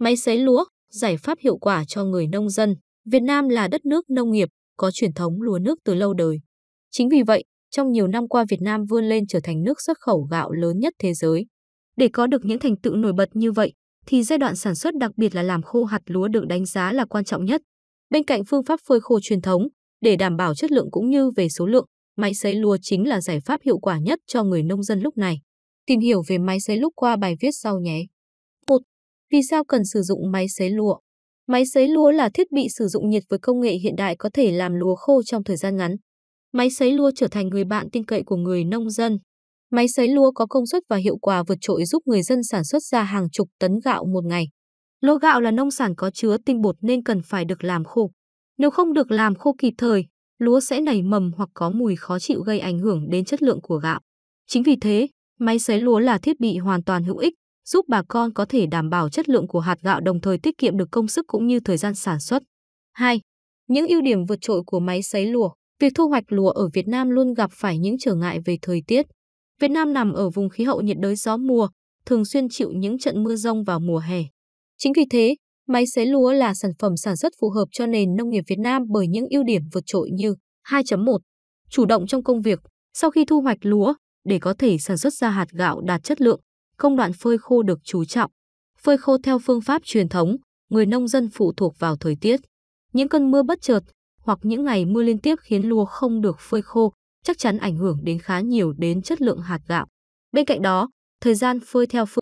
máy sấy lúa, giải pháp hiệu quả cho người nông dân. Việt Nam là đất nước nông nghiệp, có truyền thống lúa nước từ lâu đời. Chính vì vậy, trong nhiều năm qua Việt Nam vươn lên trở thành nước xuất khẩu gạo lớn nhất thế giới. Để có được những thành tựu nổi bật như vậy, thì giai đoạn sản xuất đặc biệt là làm khô hạt lúa được đánh giá là quan trọng nhất. Bên cạnh phương pháp phơi khô truyền thống, để đảm bảo chất lượng cũng như về số lượng, máy sấy lúa chính là giải pháp hiệu quả nhất cho người nông dân lúc này. Tìm hiểu về máy sấy lúc qua bài viết sau nhé. Vì sao cần sử dụng máy sấy lúa? Máy sấy lúa là thiết bị sử dụng nhiệt với công nghệ hiện đại có thể làm lúa khô trong thời gian ngắn. Máy sấy lúa trở thành người bạn tin cậy của người nông dân. Máy sấy lúa có công suất và hiệu quả vượt trội giúp người dân sản xuất ra hàng chục tấn gạo một ngày. Lúa gạo là nông sản có chứa tinh bột nên cần phải được làm khô. Nếu không được làm khô kịp thời, lúa sẽ nảy mầm hoặc có mùi khó chịu gây ảnh hưởng đến chất lượng của gạo. Chính vì thế, máy sấy lúa là thiết bị hoàn toàn hữu ích giúp bà con có thể đảm bảo chất lượng của hạt gạo đồng thời tiết kiệm được công sức cũng như thời gian sản xuất. 2. Những ưu điểm vượt trội của máy sấy lúa. Việc thu hoạch lúa ở Việt Nam luôn gặp phải những trở ngại về thời tiết. Việt Nam nằm ở vùng khí hậu nhiệt đới gió mùa, thường xuyên chịu những trận mưa rông vào mùa hè. Chính vì thế, máy sấy lúa là sản phẩm sản xuất phù hợp cho nền nông nghiệp Việt Nam bởi những ưu điểm vượt trội như 2.1. Chủ động trong công việc, sau khi thu hoạch lúa, để có thể sản xuất ra hạt gạo đạt chất lượng, công đoạn phơi khô được chú trọng. Phơi khô theo phương pháp truyền thống, người nông dân phụ thuộc vào thời tiết. Những cơn mưa bất chợt hoặc những ngày mưa liên tiếp khiến lúa không được phơi khô, chắc chắn ảnh hưởng đến khá nhiều đến chất lượng hạt gạo. Bên cạnh đó, thời gian phơi theo phương